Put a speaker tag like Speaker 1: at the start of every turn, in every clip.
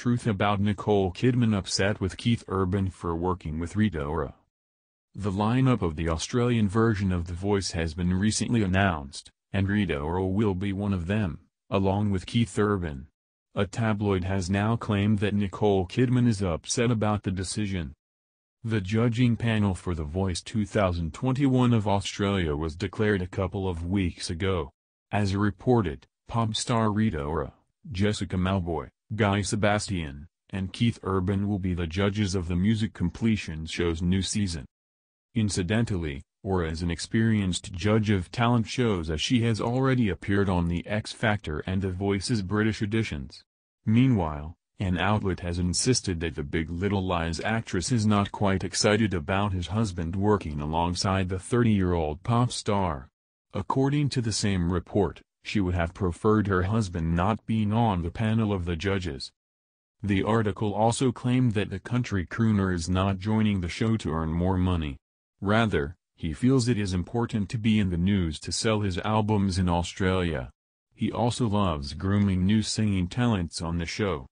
Speaker 1: truth about Nicole Kidman upset with Keith Urban for working with Rita Ora. The lineup of the Australian version of The Voice has been recently announced, and Rita Ora will be one of them, along with Keith Urban. A tabloid has now claimed that Nicole Kidman is upset about the decision. The judging panel for The Voice 2021 of Australia was declared a couple of weeks ago. As reported, pop star Rita Ora, Jessica Malboy, Guy Sebastian, and Keith Urban will be the judges of the Music Completion Show's new season. Incidentally, or as an experienced judge of talent shows as she has already appeared on The X Factor and The Voice's British editions. Meanwhile, an outlet has insisted that the Big Little Lies actress is not quite excited about his husband working alongside the 30-year-old pop star. According to the same report, she would have preferred her husband not being on the panel of the judges. The article also claimed that the country crooner is not joining the show to earn more money. Rather, he feels it is important to be in the news to sell his albums in Australia. He also loves grooming new singing talents on the show.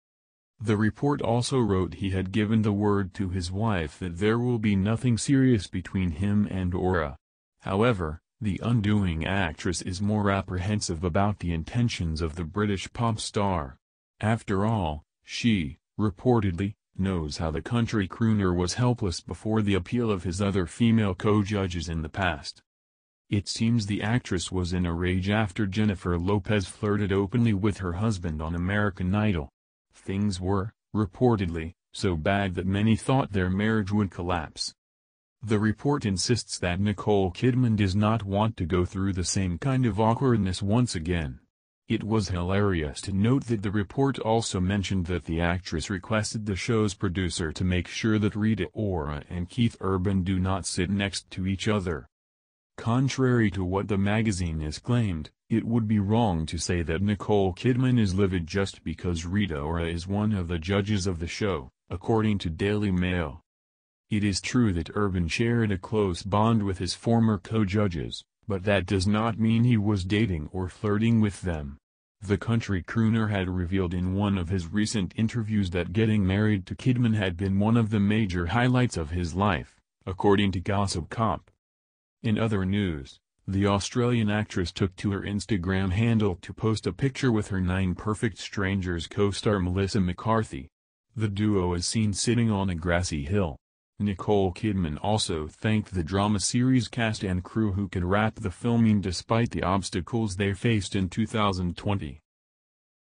Speaker 1: The report also wrote he had given the word to his wife that there will be nothing serious between him and Aura. However, the undoing actress is more apprehensive about the intentions of the British pop star. After all, she, reportedly, knows how the country crooner was helpless before the appeal of his other female co-judges in the past. It seems the actress was in a rage after Jennifer Lopez flirted openly with her husband on American Idol. Things were, reportedly, so bad that many thought their marriage would collapse. The report insists that Nicole Kidman does not want to go through the same kind of awkwardness once again. It was hilarious to note that the report also mentioned that the actress requested the show's producer to make sure that Rita Ora and Keith Urban do not sit next to each other. Contrary to what the magazine has claimed, it would be wrong to say that Nicole Kidman is livid just because Rita Ora is one of the judges of the show, according to Daily Mail. It is true that Urban shared a close bond with his former co-judges, but that does not mean he was dating or flirting with them. The country crooner had revealed in one of his recent interviews that getting married to Kidman had been one of the major highlights of his life, according to Gossip Cop. In other news, the Australian actress took to her Instagram handle to post a picture with her Nine Perfect Strangers co-star Melissa McCarthy. The duo is seen sitting on a grassy hill, Nicole Kidman also thanked the drama series cast and crew who could wrap the filming despite the obstacles they faced in 2020.